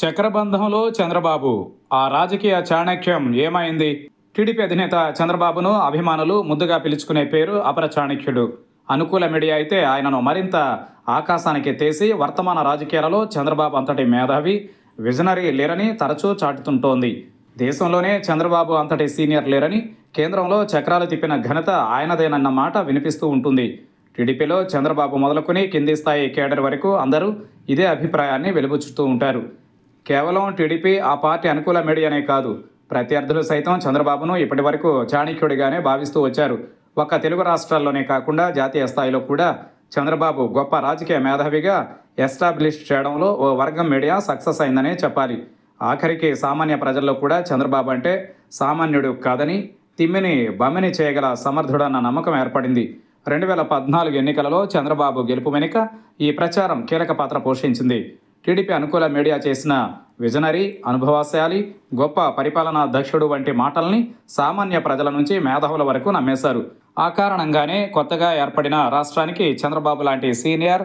చక్రబంధంలో చంద్రబాబు ఆ రాజకీయ చాణక్యం ఏమైంది టీడీపీ అధినేత చంద్రబాబును అభిమానులు ముద్దుగా పిలుచుకునే పేరు అపర చాణక్యుడు అనుకూల మీడియా అయితే ఆయనను మరింత ఆకాశానికి తీసి వర్తమాన రాజకీయాలలో చంద్రబాబు అంతటి మేధావి విజనరీ లేరని తరచూ చాటుతుంటోంది దేశంలోనే చంద్రబాబు అంతటి సీనియర్ లేరని కేంద్రంలో చక్రాలు తిప్పిన ఘనత ఆయనదేనన్న మాట వినిపిస్తూ ఉంటుంది టీడీపీలో చంద్రబాబు మొదలుకుని కింది స్థాయి కేడర్ వరకు అందరూ ఇదే అభిప్రాయాన్ని వెలుబుచ్చుతూ ఉంటారు కేవలం టీడీపీ ఆ పార్టీ అనుకూల మీడియానే కాదు ప్రత్యర్థులు సైతం చంద్రబాబును ఇప్పటి వరకు చాణక్యుడిగానే భావిస్తూ వచ్చారు ఒక్క తెలుగు రాష్ట్రాల్లోనే కాకుండా జాతీయ స్థాయిలో కూడా చంద్రబాబు గొప్ప రాజకీయ మేధావిగా ఎస్టాబ్లిష్ చేయడంలో ఓ వర్గం మీడియా సక్సెస్ అయిందనే చెప్పాలి ఆఖరికి సామాన్య ప్రజల్లో కూడా చంద్రబాబు అంటే సామాన్యుడు కాదని తిమ్మిని బమ్మిని చేయగల సమర్థుడన్న నమ్మకం ఏర్పడింది రెండు వేల పద్నాలుగు ఎన్నికలలో చంద్రబాబు గెలుపు వెనుక ఈ ప్రచారం కీలక పాత్ర పోషించింది టీడీపీ అనుకూల మీడియా చేసిన విజనరీ అనుభవశాలి గొప్ప పరిపాలనా దక్షుడు వంటి మాటల్ని సామాన్య ప్రజల నుంచి మేధావుల వరకు నమ్మేశారు ఆ కారణంగానే కొత్తగా ఏర్పడిన రాష్ట్రానికి చంద్రబాబు లాంటి సీనియర్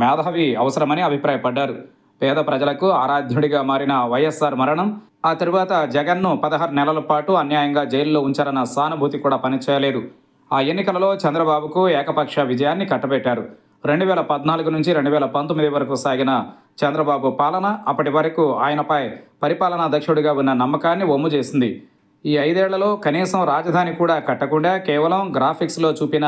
మేధావి అవసరమని అభిప్రాయపడ్డారు పేద ప్రజలకు ఆరాధ్యుడిగా మారిన వైఎస్ఆర్ మరణం ఆ తరువాత జగన్ను పదహారు నెలల పాటు అన్యాయంగా జైల్లో ఉంచారన్న సానుభూతి కూడా పనిచేయలేదు ఆ ఎన్నికలలో చంద్రబాబుకు ఏకపక్ష విజయాన్ని కట్టబెట్టారు రెండు వేల పద్నాలుగు నుంచి రెండు వేల పంతొమ్మిది వరకు సాగిన చంద్రబాబు పాలన అప్పటి వరకు ఆయనపై పరిపాలనా దక్షుడిగా ఉన్న నమ్మకాన్ని ఒమ్ము చేసింది ఈ ఐదేళ్లలో కనీసం రాజధాని కూడా కట్టకుండా కేవలం గ్రాఫిక్స్లో చూపిన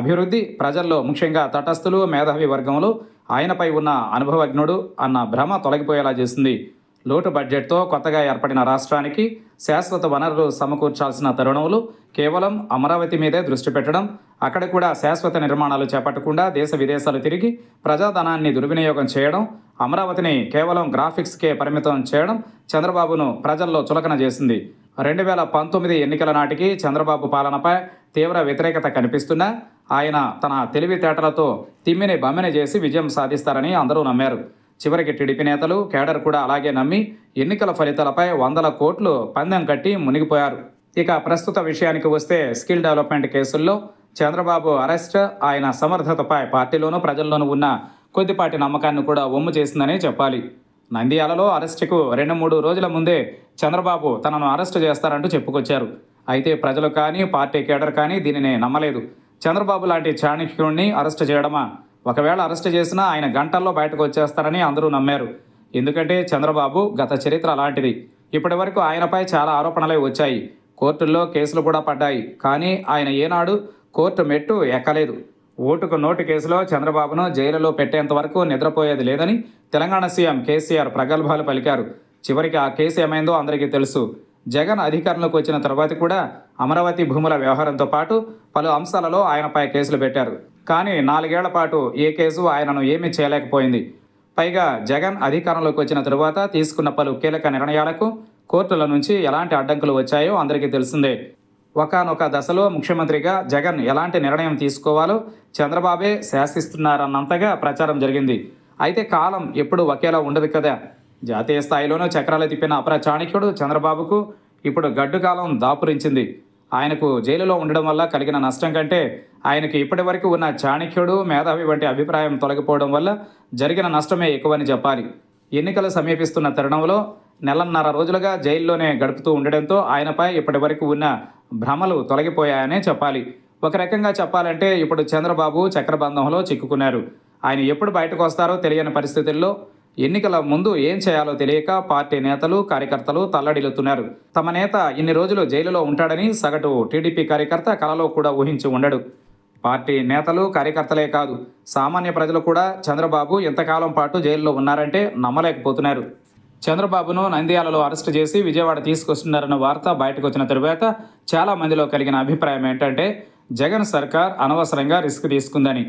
అభివృద్ధి ప్రజల్లో ముఖ్యంగా తటస్థులు మేధావి వర్గంలో ఆయనపై ఉన్న అనుభవజ్ఞుడు అన్న భ్రమ తొలగిపోయేలా చేసింది లోటు బడ్జెట్తో కొత్తగా ఏర్పడిన రాష్ట్రానికి శాశ్వత వనరులు సమకూర్చాల్సిన తరుణంలో కేవలం అమరావతి మీదే దృష్టి పెట్టడం అక్కడ కూడా శాశ్వత నిర్మాణాలు చేపట్టకుండా దేశ విదేశాలు తిరిగి ప్రజాధనాన్ని దుర్వినియోగం చేయడం అమరావతిని కేవలం గ్రాఫిక్స్కే పరిమితం చేయడం చంద్రబాబును ప్రజల్లో చులకన చేసింది రెండు వేల పంతొమ్మిది ఎన్నికల నాటికి చంద్రబాబు పాలనపై తీవ్ర వ్యతిరేకత కనిపిస్తున్నా ఆయన తన తెలివితేటలతో తిమ్మిని బమ్మిని చేసి విజయం సాధిస్తారని అందరూ నమ్మారు చివరికి టీడీపీ నేతలు కేడర్ కూడా అలాగే నమ్మి ఎన్నికల ఫలితాలపై వందల కోట్లు పందెం కట్టి మునిగిపోయారు ఇక ప్రస్తుత విషయానికి వస్తే స్కిల్ డెవలప్మెంట్ కేసుల్లో చంద్రబాబు అరెస్ట్ ఆయన సమర్థతపై పార్టీలోనూ ప్రజల్లోనూ ఉన్న కొద్దిపాటి నమ్మకాన్ని కూడా ఒమ్ము చేసిందని చెప్పాలి నంద్యాలలో అరెస్టుకు రెండు మూడు రోజుల ముందే చంద్రబాబు తనను అరెస్టు చేస్తారంటూ చెప్పుకొచ్చారు అయితే ప్రజలు కానీ పార్టీ కేడర్ కానీ దీనిని నమ్మలేదు చంద్రబాబు లాంటి చాణక్యుణ్ణి అరెస్టు చేయడమా ఒకవేళ అరెస్ట్ చేసినా ఆయన గంటల్లో బయటకు వచ్చేస్తారని అందరూ నమ్మారు ఎందుకంటే చంద్రబాబు గత చరిత్ర అలాంటిది ఇప్పటి వరకు ఆయనపై చాలా ఆరోపణలే వచ్చాయి కోర్టుల్లో కేసులు కూడా పడ్డాయి కానీ ఆయన ఏనాడు కోర్టు మెట్టు ఎక్కలేదు ఓటుకు నోటు కేసులో చంద్రబాబును జైలులో పెట్టేంత వరకు నిద్రపోయేది లేదని తెలంగాణ సీఎం కేసీఆర్ ప్రగల్భాలు పలికారు చివరికి ఆ కేసు ఏమైందో అందరికీ తెలుసు జగన్ అధికారంలోకి వచ్చిన తర్వాత కూడా అమరావతి భూముల వ్యవహారంతో పాటు పలు అంశాలలో ఆయనపై కేసులు పెట్టారు కానీ నాలుగేళ్ల పాటు ఏ కేసు ఆయనను ఏమీ చేయలేకపోయింది పైగా జగన్ అధికారంలోకి వచ్చిన తరువాత తీసుకున్న పలు కీలక నిర్ణయాలకు కోర్టుల నుంచి ఎలాంటి అడ్డంకులు వచ్చాయో అందరికీ తెలిసిందే ఒకనొక దశలో ముఖ్యమంత్రిగా జగన్ ఎలాంటి నిర్ణయం తీసుకోవాలో చంద్రబాబే శాసిస్తున్నారన్నంతగా ప్రచారం జరిగింది అయితే కాలం ఎప్పుడు ఒకేలా ఉండదు కదా జాతీయ స్థాయిలోనూ చక్రాలు తిప్పిన అప్రచాణికుడు చంద్రబాబుకు ఇప్పుడు గడ్డు కాలం దాపురించింది ఆయనకు జైలులో ఉండడం వల్ల కలిగిన నష్టం కంటే ఆయనకు ఇప్పటి వరకు ఉన్న చాణక్యుడు మేధావి వంటి అభిప్రాయం తొలగిపోవడం వల్ల జరిగిన నష్టమే ఎక్కువని చెప్పాలి ఎన్నికలు సమీపిస్తున్న తరుణంలో నెలన్నర రోజులుగా జైల్లోనే గడుపుతూ ఉండడంతో ఆయనపై ఇప్పటి వరకు ఉన్న భ్రమలు తొలగిపోయాయనే చెప్పాలి ఒక రకంగా చెప్పాలంటే ఇప్పుడు చంద్రబాబు చక్రబంధంలో చిక్కుకున్నారు ఆయన ఎప్పుడు బయటకు వస్తారో తెలియని పరిస్థితుల్లో ఎన్నికల ముందు ఏం చేయాలో తెలియక పార్టీ నేతలు కార్యకర్తలు తల్లడిల్లుతున్నారు తమ నేత ఇన్ని రోజులు జైలులో ఉంటాడని సగటు టీడీపీ కార్యకర్త కలలో కూడా ఊహించి ఉండడు పార్టీ నేతలు కార్యకర్తలే కాదు సామాన్య ప్రజలు కూడా చంద్రబాబు ఎంతకాలం పాటు జైల్లో ఉన్నారంటే నమ్మలేకపోతున్నారు చంద్రబాబును నంద్యాలలో అరెస్టు చేసి విజయవాడ తీసుకొస్తున్నారన్న వార్త బయటకు వచ్చిన తరువాత చాలామందిలో కలిగిన అభిప్రాయం ఏంటంటే జగన్ సర్కార్ అనవసరంగా రిస్క్ తీసుకుందని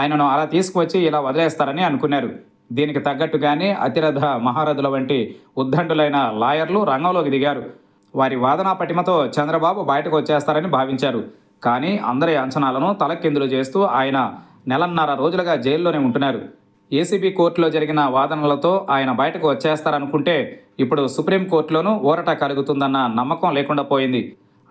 ఆయనను అలా తీసుకువచ్చి ఇలా వదిలేస్తారని అనుకున్నారు దీనికి తగ్గట్టుగానే అతిరథ మహారథుల వంటి ఉద్దండులైన లాయర్లు రంగంలోకి దిగారు వారి వాదనా పటిమతో చంద్రబాబు బయటకు వచ్చేస్తారని భావించారు కానీ అందరి అంచనాలను తలకిందులు చేస్తూ ఆయన నెలన్నర రోజులుగా జైల్లోనే ఉంటున్నారు ఏసీబీ కోర్టులో జరిగిన వాదనలతో ఆయన బయటకు వచ్చేస్తారనుకుంటే ఇప్పుడు సుప్రీంకోర్టులోనూ ఊరట కలుగుతుందన్న నమ్మకం లేకుండా పోయింది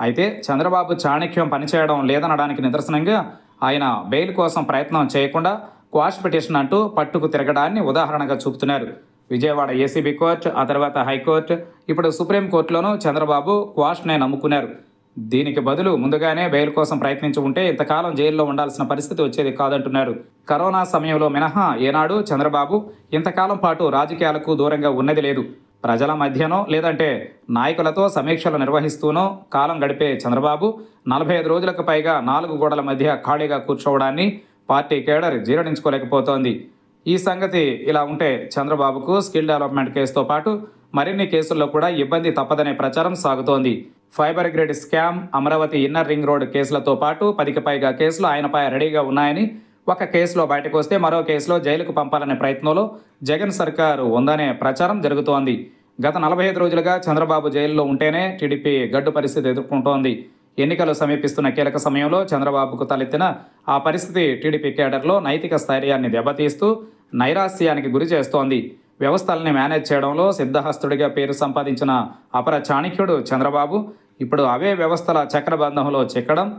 అయితే చంద్రబాబు చాణక్యం పనిచేయడం లేదనడానికి నిదర్శనంగా ఆయన బెయిల్ కోసం ప్రయత్నం చేయకుండా క్వాష్ పిటిషన్ అంటూ పట్టుకు తిరగడాన్ని ఉదాహరణగా చూపుతున్నారు విజయవాడ ఏసీబీ కోర్టు ఆ తర్వాత హైకోర్టు ఇప్పుడు సుప్రీంకోర్టులోనూ చంద్రబాబు క్వాష్నే నమ్ముకున్నారు దీనికి బదులు ముందుగానే బెయిల్ కోసం ప్రయత్నించి ఉంటే ఇంతకాలం జైల్లో ఉండాల్సిన పరిస్థితి వచ్చేది కాదంటున్నారు కరోనా సమయంలో మినహా ఏనాడు చంద్రబాబు ఇంతకాలం పాటు రాజకీయాలకు దూరంగా ఉన్నది లేదు ప్రజల మధ్యనో లేదంటే నాయకులతో సమీక్షలు నిర్వహిస్తూనో కాలం గడిపే చంద్రబాబు నలభై ఐదు రోజులకు పైగా నాలుగు గోడల మధ్య ఖాళీగా కూర్చోవడాన్ని పార్టీ కేడర్ జీర్ణించుకోలేకపోతోంది ఈ సంగతి ఇలా ఉంటే చంద్రబాబుకు స్కిల్ డెవలప్మెంట్ కేసుతో పాటు మరిన్ని కేసుల్లో కూడా ఇబ్బంది తప్పదనే ప్రచారం సాగుతోంది fibre grid scam Amaravati inner ring road కేసులతో పాటు పదికి పైగా కేసులు ఆయనపై రెడీగా ఉన్నాయని ఒక కేసులో బయటకు వస్తే మరో కేసులో జైలుకు పంపాలనే ప్రయత్నంలో జగన్ సర్కారు ఉందనే ప్రచారం జరుగుతోంది గత నలభై ఐదు రోజులుగా చంద్రబాబు జైల్లో ఉంటేనే టీడీపీ గడ్డు పరిస్థితి ఎదుర్కొంటోంది ఎన్నికలు సమీపిస్తున్న కీలక సమయంలో చంద్రబాబుకు తలెత్తిన ఆ పరిస్థితి టీడీపీ కేడర్లో నైతిక స్థైర్యాన్ని దెబ్బతీస్తూ నైరాస్యానికి గురి చేస్తోంది వ్యవస్థల్ని మేనేజ్ చేయడంలో సిద్ధహస్తుడిగా పేరు సంపాదించిన అపర చాణక్యుడు చంద్రబాబు ఇప్పుడు అవే వ్యవస్థల చక్రబంధంలో చెక్కడం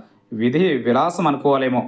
విధి విలాసం అనుకోవాలేమో